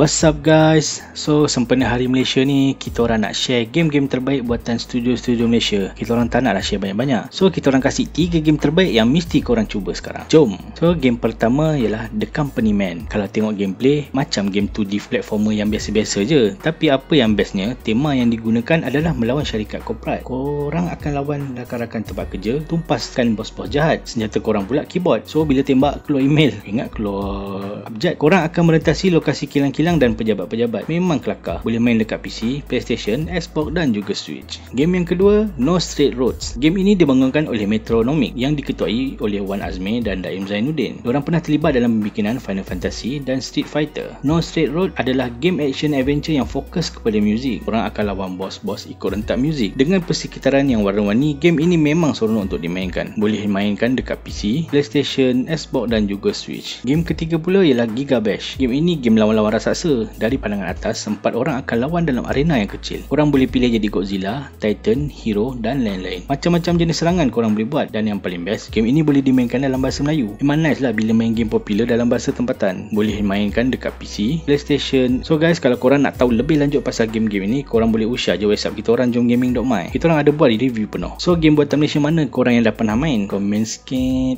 What's up guys? So, sempena Hari Malaysia ni, kita orang nak share game-game terbaik buatan studio-studio Malaysia. Kita orang tak naklah share banyak-banyak. So, kita orang kasih 3 game terbaik yang mesti korang cuba sekarang. Jom! So, game pertama ialah The Company Man. Kalau tengok gameplay, macam game 2D platformer yang biasa-biasa je. Tapi apa yang bestnya, tema yang digunakan adalah melawan syarikat korporat. Korang akan lawan rakan-rakan tempat kerja, tumpaskan bos-bos jahat. Senjata korang pula keyboard. So, bila tembak, keluar email. Ingat keluar abjad. Korang akan merentasi lokasi kilang-kilang pimpinan dan pejabat-pejabat memang kelakar. Boleh main dekat PC, PlayStation, Xbox dan juga Switch. Game yang kedua, No Straight Roads. Game ini dibangunkan oleh Metronomic yang diketuai oleh Wan Azmi dan Daim Zainuddin. Orang pernah terlibat dalam pembikinan Final Fantasy dan Street Fighter. No Straight Road adalah game action adventure yang fokus kepada muzik. Orang akan lawan bos-bos ikut rentak muzik. Dengan persekitaran yang warna-warni, game ini memang seronok untuk dimainkan. Boleh dimainkan dekat PC, PlayStation, Xbox dan juga Switch. Game ketiga pula ialah Giga Bash. Game ini game lawan-lawan rasa rasa dari pandangan atas, empat orang akan lawan dalam arena yang kecil. Korang boleh pilih jadi Godzilla, Titan, Hero dan lain-lain. Macam-macam jenis serangan korang boleh buat dan yang paling best, game ini boleh dimainkan dalam bahasa Melayu. Memang nice lah bila main game popular dalam bahasa tempatan. Boleh mainkan dekat PC, PlayStation. So guys, kalau korang nak tahu lebih lanjut pasal game-game ini, korang boleh usah je WhatsApp kita orang jomgaming.my. Kita orang ada buat di review penuh. So game buatan Malaysia mana korang yang dapat pernah main? Comment sikit.